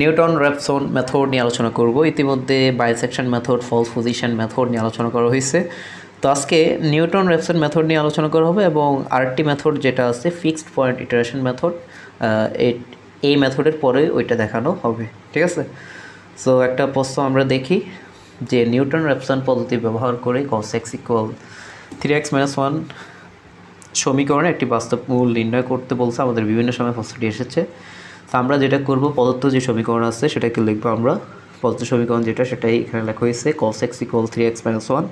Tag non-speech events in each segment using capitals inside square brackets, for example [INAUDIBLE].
Newton Raphson method নিয়ে আলোচনা করব ইতিমধ্যে bisection method false position method নিয়ে আলোচনা করা হয়েছে তো আজকে নিউটন র্যাপসন মেথড নিয়ে আলোচনা করা হবে এবং আরেকটি মেথড যেটা আছে ফিক্সড পয়েন্ট ইটারেশন মেথড এই মেথডের পরে ওইটা দেখানো হবে ঠিক আছে সো একটা প্রশ্ন আমরা দেখি যে নিউটন র্যাপসন পদ্ধতি ব্যবহার করে cos x equal three x minus one সমীকরণে একটি বাস্তব মূল নির্ণয় করতে বলছে আমাদের বিভিন্ন সময় প্রশ্নটি এসেছে তো আমরা যেটা করব প্রদত্ত যে সমীকরণ আছে সেটাকে লিখব আমরা প্রদত্ত সমীকরণ যেটা সেটাই এখানে লেখা হয়েছে cos x equal three x minus one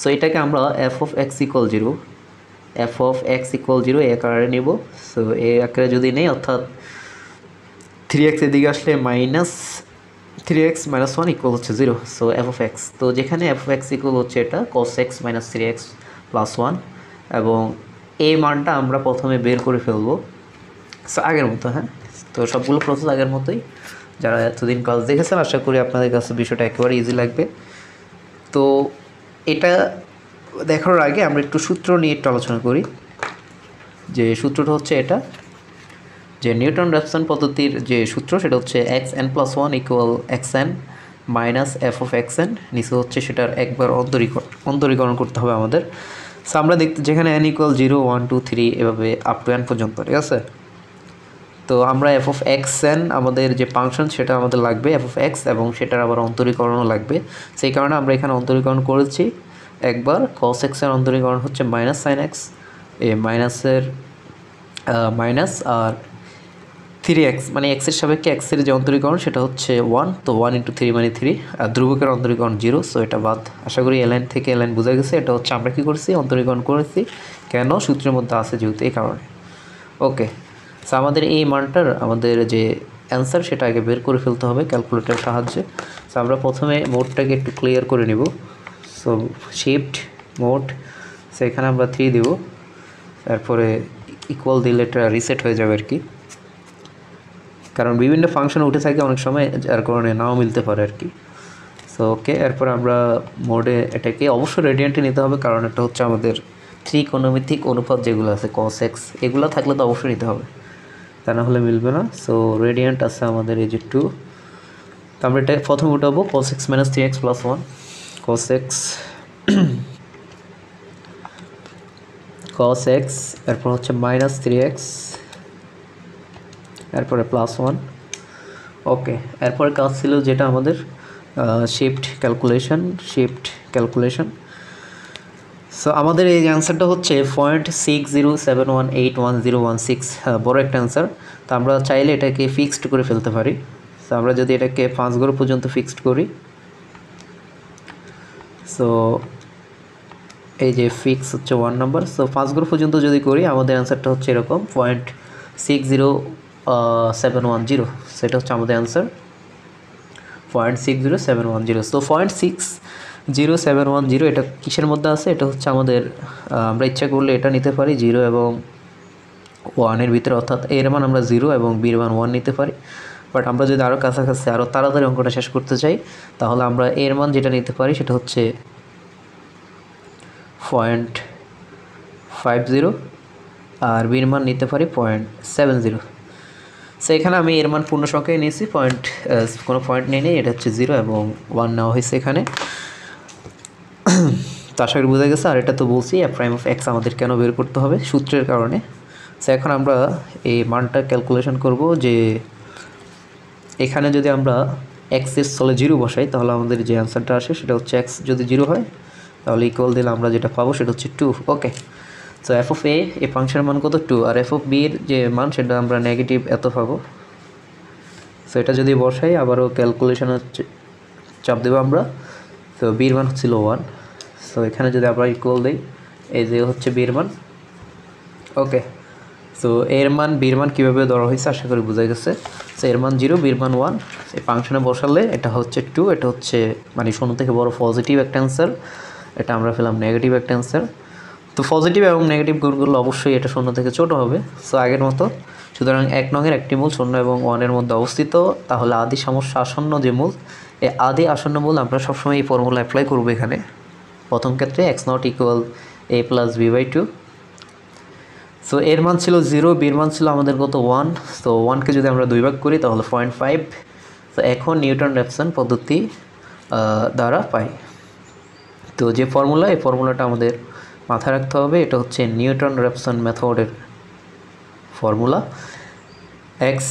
so এটাকে আমরা f of x equal zero f of x equal zero এ আকারে নেব সো এ আকারে যদি নেই অর্থাৎ থ্রি এক্স এদিকে আসলে minus three x minus one equal হচ্ছে zero so f of x তো যেখানে এফ অফ এক্স ইকুয়াল হচ্ছে এটা cos x minus three x plus one এবং এই মানটা আমরা প্রথমে বের করে ফেলবো আগের মতো হ্যাঁ তো সবগুলো প্রসেস আগের মতোই যারা এতদিন কাজ দেখেছেন আশা করি আপনাদের কাছে বিষয়টা একেবারে ইজি লাগবে তো এটা দেখার আগে আমরা একটু সূত্র নিয়ে একটু আলোচনা করি যে সূত্রটা হচ্ছে এটা যে নিউটন র্যাপসন পদ্ধতির যে সূত্র সেটা হচ্ছে x n plus one equal x n minus f of x n নিচে হচ্ছে সেটার একবার অন্তরীকরণ অন্তরীকরণ করতে হবে আমাদের সো আমরা দেখতে যেখানে n equal zero one two three এভাবে আপ টু এন পর্যন্ত ঠিক আছে তো আমরা এফ অফ এক্স এন আমাদের যে ফাংশন সেটা আমাদের লাগবে এফ অফ এক্স এবং সেটার আবার অন্তরীকরণও লাগবে সেই কারণে আমরা এখানে অন্তরীকরণ করেছি একবার কস এক্সের অন্তরীকরণ হচ্ছে মাইনাস সাইন এক্স এ মাইনাসের মাইনাস আর থ্রি এক্স মানে এক্সের সাপেক্ষে এক্সের যে অন্তরীকরণ সেটা হচ্ছে ওয়ান তো ওয়ান ইন্টু থ্রি মানে থ্রি আর ধ্রুবকের অন্তরীকরণ জিরো সো এটা বাদ আশা করি এলাইন থেকে এলাইন বোঝা গেছে এটা হচ্ছে আমরা কী করছি অন্তরীকরণ করেছি কেন সূত্রের মধ্যে আছে যেহেতু এই কারণে ওকে সো আমাদের এই মানটার আমাদের যে অ্যান্সার সেটা আগে বের করে ফেলতে হবে ক্যালকুলেটার সাহায্যে সো আমরা প্রথমে মোডটাকে একটু ক্লিয়ার করে নিব সো শিফট মোড সেখানে আমরা থ্রি দিব তারপরে ইকুয়াল দিলে এটা রিসেট হয়ে যাবে আর কি কারণ বিভিন্ন ফাংশন উঠে থাকে অনেক সময় যার কারণে নাও মিলতে পারে আর কি সো ওকে এরপর আমরা মোডে এটাকে অবশ্যই রেডিয়েন্টে নিতে হবে কারণ এটা হচ্ছে আমাদের থ্রি ইকোনমিথিক অনুপাত যেগুলো আছে কস এক্স এগুলো থাকলে তো অবশ্যই নিতে হবে তা না হলে মিলবে না সো রেডিয়েন্ট আছে আমাদের এই যে টু তো আমরা এটা প্রথম উঠাবো cos x minus three x plus one cos x cos x এরপর হচ্ছে মাইনাস থ্রি এক্স এরপরে প্লাস ওয়ান ওকে এরপরে কাজ ছিল যেটা আমাদের shift calculation shift calculation so আমাদের এই অ্যান্সারটা হচ্ছে point six zero seven one eight one zero one six বড় একটা অ্যান্সার তো আমরা চাইলে এটাকে ফিক্সড করে ফেলতে পারি তো আমরা যদি এটাকে পাঁচ গড় পর্যন্ত ফিক্সড করি সো এই যে ফিক্স হচ্ছে ওয়ান নাম্বার সো পাঁচ গড় পর্যন্ত যদি করি আমাদের অ্যান্সারটা হচ্ছে এরকম point six zero seven one zero সেটা হচ্ছে আমাদের answer point six zero seven one zero so point six zero seven one zero এটা কিসের মধ্যে আছে এটা হচ্ছে আমাদের আমরা ইচ্ছা করলে এটা নিতে পারি জিরো এবং ওয়ানের ভিতরে অর্থাৎ এর মান আমরা জিরো এবং বির মান ওয়ান নিতে পারি বাট আমরা যদি আরও কাছাকাছি আরও তাড়াতাড়ি অঙ্কটা শেষ করতে চাই তাহলে আমরা এর মান যেটা নিতে পারি সেটা হচ্ছে পয়েন্ট ফাইভ জিরো আর বির মান নিতে পারি পয়েন্ট সেভেন জিরো সেখানে আমি এর মান পূর্ণ সংখ্যায় নিয়েছি পয়েন্ট কোনো পয়েন্ট নিয়ে নিই এটা হচ্ছে জিরো এবং ওয়ান নেওয়া হয়েছে এখানে তো আশা করি বোঝা গেছে আর এটা তো বলছি এফ প্রাইম অফ এক্স আমাদের কেন বের করতে হবে সূত্রের কারণে তো এখন আমরা এই মানটা ক্যালকুলেশন করব যে এখানে যদি আমরা এক্সের স্থলে জিরো বসাই তাহলে আমাদের যে অ্যান্সারটা আসে সেটা হচ্ছে এক্স যদি জিরো হয় তাহলে ইকুয়াল দিলে আমরা যেটা পাবো সেটা হচ্ছে টু ওকে তো এফ অফ এ এ ফাংশনের মান কত টু আর এফ অফ বি এর যে মান সেটা আমরা নেগেটিভ এত পাবো তো এটা যদি বসাই আবারও ক্যালকুলেশনের চাপ দেবো আমরা তো বীর মান ছিল ওয়ান সো এখানে যদি আমরা ইকুয়াল দিই এই যে হচ্ছে বীর মান ওকে তো এর মান বীর মান কীভাবে ধরা হয়েছে আশা করি বোঝা গেছে সো এর মান জিরো বির মান ওয়ান এই ফাংশনে বসালে এটা হচ্ছে টু এটা হচ্ছে মানে শূন্য থেকে বড় পজিটিভ একটা অ্যান্সার এটা আমরা পেলাম নেগেটিভ একটা অ্যান্সার তো পজিটিভ এবং নেগেটিভ গুণগুলো অবশ্যই এটা শূন্য থেকে ছোট হবে সো আগের মতো সুতরাং এক নঙের একটি মূল শূন্য এবং ওয়ানের মধ্যে অবস্থিত তাহলে আদি সমস্যা আসন্ন যে মূল এই আদি আসন্ন মূল আমরা সবসময় এই ফর্মুলা অ্যাপ্লাই করবো এখানে প্রথম ক্ষেত্রে x naught equal a plus b by two so এর মান ছিল জিরো বির মান ছিল আমাদের কত ওয়ান সো ওয়ানকে যদি আমরা দুই ভাগ করি তাহলে পয়েন্ট ফাইভ তো এখন নিউটন র্যাপসন পদ্ধতি দ্বারা পাই তো যে ফর্মুলা এই ফর্মুলাটা আমাদের মাথায় রাখতে হবে এটা হচ্ছে নিউটন র্যাপসন মেথডের formula x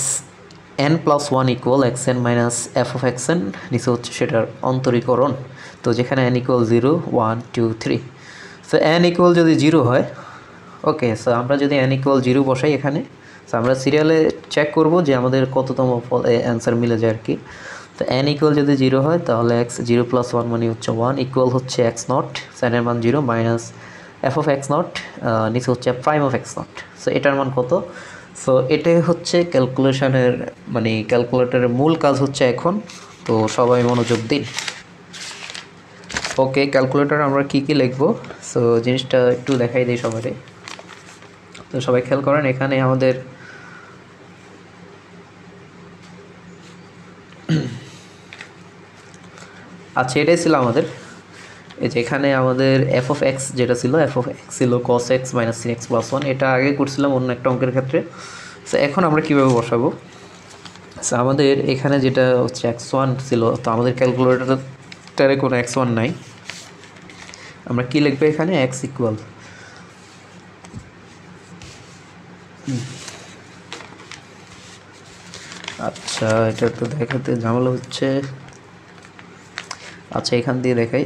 n plus one equal x n minus f of x n নিচে হচ্ছে সেটার অন্তরীকরণ তো যেখানে n equal zero one two three so n equal যদি জিরো হয় ওকে সো আমরা যদি এন ইকুয়াল জিরো বসাই এখানে সো আমরা সিরিয়ালে চেক করব যে আমাদের কততম ফল অ্যান্সার মিলে যায় আর কি তো এন ইকুয়াল যদি জিরো হয় তাহলে এক্স জিরো প্লাস ওয়ান মানে হচ্ছে ওয়ান ইকুয়াল হচ্ছে এক্স নট স্যানের মান zero minus f of x naught নিচে হচ্ছে prime of x naught so এটার মান কত সো এটাই হচ্ছে ক্যালকুলেশনের মানে ক্যালকুলেটরের মূল কাজ হচ্ছে এখন তো সবাই মনোযোগ দিন ওকে ক্যালকুলেটর আমরা কি কি লিখবো সো জিনিসটা একটু দেখাই দিই সবাই তো সবাই খেয়াল করেন এখানে আমাদের [CLEARS THROAT] আচ্ছা এটাই ছিল আমাদের যেখানে আমাদের এফ অফ এক্স যেটা ছিল এফ অফ এক্স ছিল cos x minus sin x plus one এটা আগে করছিলাম অন্য একটা অঙ্কের ক্ষেত্রে সো এখন আমরা কীভাবে বসাবো সো আমাদের এখানে যেটা হচ্ছে এক্স ওয়ান ছিল তো আমাদের ক্যালকুলেটারে কোনো এক্স ওয়ান নাই আমরা কী লিখবো এখানে এক্স ইকুয়াল আচ্ছা এটা তো দেখাতে ঝামেলা হচ্ছে আচ্ছা এখান দিয়ে দেখাই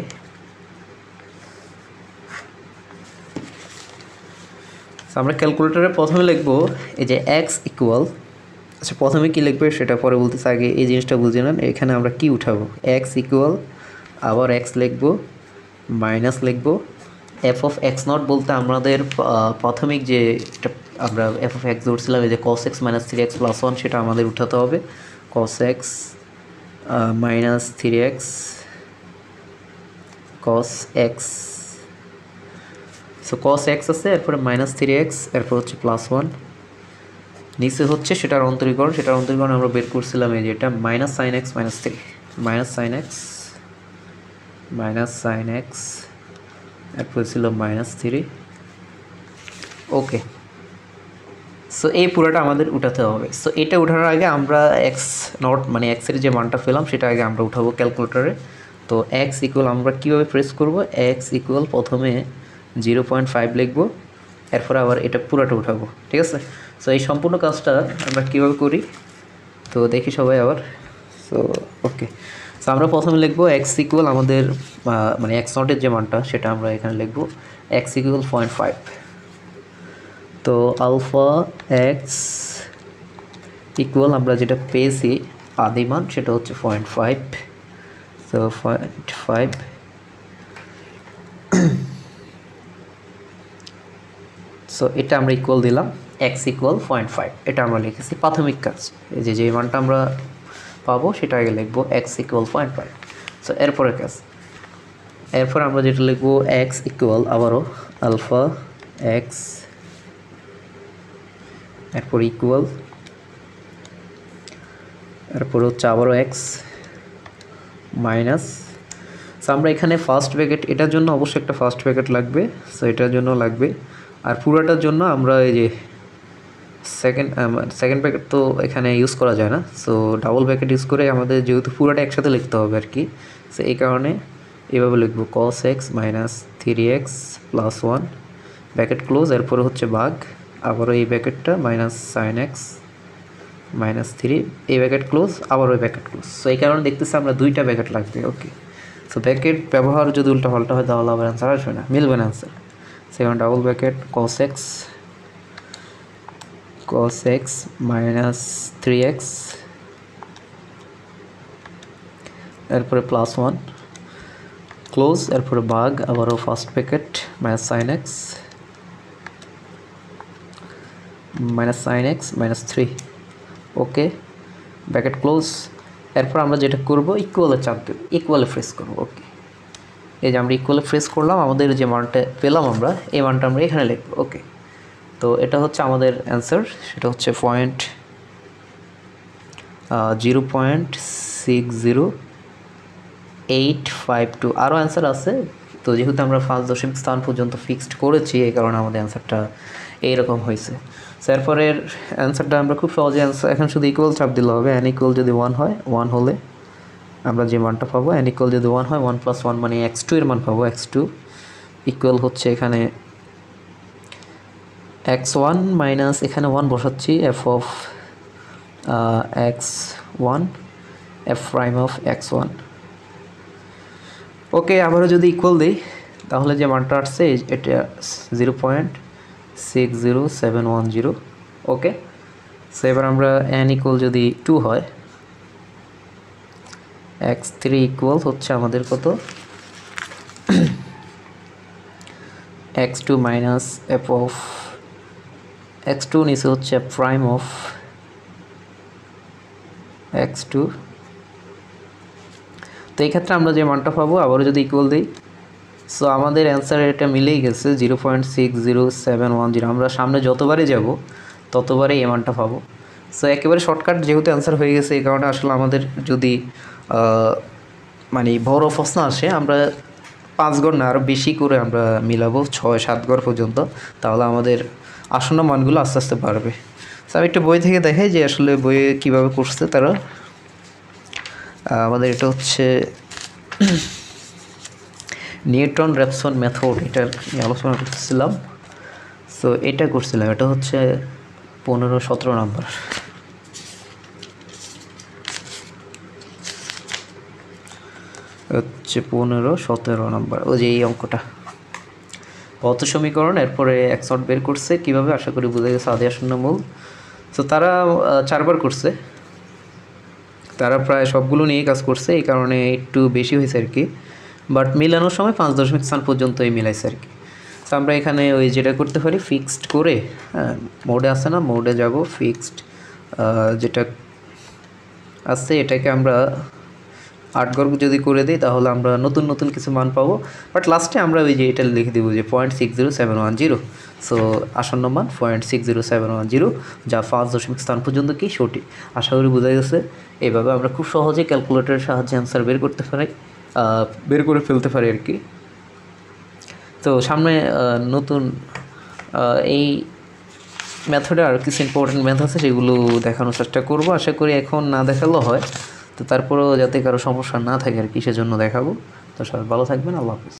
আমরা ক্যালকুলেটারে প্রথমে লিখব এই যে এক্স ইকুয়াল আচ্ছা প্রথমে কি লিখবে সেটা পরে বলতে আগে এই জিনিসটা বুঝে নেন এখানে আমরা কি উঠাবো এক্স ইকুয়াল আবার এক্স লিখব মাইনাস লিখব এফ অফ এক্স নট বলতে আমাদের প্রাথমিক যে আমরা এফ অফ এক্স ধরছিলাম এই যে cos x minus three x plus one সেটা আমাদের উঠাতে হবে cos x minus three x cos x so cos x আছে এরপরে মাইনাস থ্রি এক্স এরপর হচ্ছে প্লাস ওয়ান নিচে হচ্ছে সেটার অন্তরীকরণ সেটার অন্তরীকরণ আমরা বের করছিলাম এই যে এটা minus sine x minus three minus sine x minus sine x এরপর ছিল মাইনাস থ্রি ওকে সো এই পুরোটা আমাদের উঠাতে হবে সো এটা উঠানোর আগে আমরা এক্স নট মানে এক্সের যে মানটা পেলাম সেটা আগে আমরা উঠাবো ক্যালকুলেটরে তো এক্স ইকুয়াল আমরা কীভাবে প্রেস করবো এক্স ইকুয়াল প্রথমে জিরো পয়েন্ট ফাইভ লিখবো এরপর আবার এটা পুরোটা উঠাবো ঠিক আছে সো এই সম্পূর্ণ কাজটা আমরা কীভাবে করি তো দেখি সবাই আবার সো ওকে সো আমরা প্রথমে লিখবো এক্স ইকুয়াল আমাদের মানে এক্স নটের যে মানটা সেটা আমরা এখানে লিখবো এক্স ইকুয়াল পয়েন্ট ফাইভ তো আলফা এক্স ইকুয়াল আমরা যেটা পেয়েছি আদিমান সেটা হচ্ছে point five so point five so এটা আমরা ইকুয়াল দিলাম এক্স ইকুয়াল পয়েন্ট ফাইভ এটা আমরা লিখেছি প্রাথমিক কাজ এই যে যে মানটা আমরা পাবো সেটা আগে লিখবো x equal point five so এরপরে কাজ এরপর আমরা যেটা লিখবো এক্স ইকুয়াল আবারও আলফা এক্স এরপর ইকুয়াল এরপর হচ্ছে আবারও এক্স মাইনাস সো আমরা এখানে ফার্স্ট ব্যাকেট এটার জন্য অবশ্যই একটা ফার্স্ট ব্র্যাকেট লাগবে সো এটার জন্য লাগবে আর পুরাটার জন্য আমরা এই যে সেকেন্ড সেকেন্ড প্যাকেট তো এখানে ইউজ করা যায় না সো ডাবল প্যাকেট ইউজ করে আমাদের যেহেতু পুরোটা একসাথে লিখতে হবে আর কি সো এই কারণে এভাবে লিখবো cos x minus three x plus one bracket close এরপরে হচ্ছে বাঘ আবারও এই প্যাকেটটা minus sine x minus three এই প্যাকেট ক্লোজ আবার ওই প্যাকেট ক্লোজ সো এই কারণে দেখতেছি আমরা দুইটা প্যাকেট লাগবে ওকে সো ব্যাকেট ব্যবহার যদি উল্টা পাল্টা হয় তাহলে আবার অ্যান্সার আসবে না মিলবে না answer seven double bracket cos x cos x minus 3x এরপরে প্লাস ওয়ান ক্লোজ এরপরে বাঘ আবারও first bracket minus sine x minus sine x minus three okay bracket close এরপর আমরা যেটা করবো ইকুয়ালে চাপ দেব ইকুয়ালে ফ্রেস করবো ওকে এই যে আমরা ইকুয়ালে ফ্রেস করলাম আমাদের যে মানটা পেলাম আমরা এই মানটা আমরা এখানে লিখব ওকে তো এটা হচ্ছে আমাদের অ্যান্সার সেটা হচ্ছে point zero point six zero eight five two আরও অ্যান্সার আছে তো যেহেতু আমরা পাঁচ দশমিক স্থান পর্যন্ত ফিক্সড করেছি এই কারণে আমাদের অ্যান্সারটা এইরকম হয়েছে পরের অ্যান্সারটা আমরা খুব সহজে অ্যান্সার এখন শুধু ইকুয়াল চাপ দিলে হবে অ্যান ইকুয়াল যদি ওয়ান হয় ওয়ান হলে আমরা যে মানটা পাবো অ্যান ইকুয়াল যদি ওয়ান হয় ওয়ান প্লাস ওয়ান মানে এক্স টু এর মান পাবো এক্স টু ইকুয়াল হচ্ছে এখানে এক্স ওয়ান মাইনাস এখানে ওয়ান বসাচ্ছি f of x one f prime of x one okay আবারও যদি ইকুয়াল দিই তাহলে যে মানটা আসছে এটা zero point six zero seven one zero okay so এবার আমরা অ্যান ইকুয়াল যদি টু হয় এক্স থ্রি ইকুয়াল হচ্ছে আমাদের কত x two minus f of x two নিচে হচ্ছে প্রাইম অফ এক্স টু তো এই ক্ষেত্রে আমরা যে মানটা পাবো আবারও যদি ইকুয়াল দিই সো আমাদের অ্যান্সার এটা মিলেই গেছে zero point six zero seven one zero আমরা সামনে যতবারই যাব ততবারই এই মানটা পাবো সো একেবারে শর্টকাট যেহেতু অ্যান্সার হয়ে গেছে এই কারণে আসলে আমাদের যদি মানে বড় প্রশ্ন আসে আমরা পাঁচ গড় না আরও বেশি করে আমরা মিলাবো ছয় সাত গড় পর্যন্ত তাহলে আমাদের আসন্ন মানগুলো আস্তে আস্তে বাড়বে তো আমি একটা বই থেকে দেখাই যে আসলে বইয়ে কীভাবে করছে তারা আমাদের এটা হচ্ছে [CLEARS THROAT] নিউটন র্যাপসন মেথড এটার আলোচনা করতেছিলাম সো এটা করছিলাম এটা হচ্ছে পনেরো সতেরো নম্বর হচ্ছে পনেরো সতেরো নম্বর ওই যে এই অঙ্কটা কত সমীকরণ এরপরে এক শট বের করছে কিভাবে আশা করি বুঝে গেছে আদি আসন্ন মূল তো তারা চারবার করছে তারা প্রায় সবগুলো নিয়ে কাজ করছে এই কারণে একটু বেশি হয়েছে আর কি বাট মিলানোর সময় পাঁচ দশমিক স্থান পর্যন্তই মিলাইছে আর কি তো আমরা এখানে ওই যেটা করতে পারি ফিক্সড করে মোডে হ্যাঁ, আসে না মোডে যাব ফিক্সড যেটা আছে এটাকে আমরা আট যদি করে দিই তাহলে আমরা নতুন নতুন কিছু মান পাবো বাট লাস্টে আমরা ওই যে এটা লিখে দেবো যে point six zero seven one zero so আসন্ন মান point six zero seven one zero যা পাঁচ দশমিক স্থান পর্যন্ত কি সঠিক আশা করি বোঝা গেছে এভাবে আমরা খুব সহজে ক্যালকুলেটরের সাহায্যে অ্যান্সার বের করতে পারি বের করে ফেলতে পারি আর কি তো সামনে নতুন এই মেথডে আর কিছু ইম্পর্টেন্ট মেথড আছে সেগুলো দেখানোর চেষ্টা করবো আশা করি এখন না দেখালো হয় তো তারপরেও যাতে কারো সমস্যা না থাকে আর কি সেজন্য দেখাবো তো সবাই ভালো থাকবেন আল্লাহ হাফিজ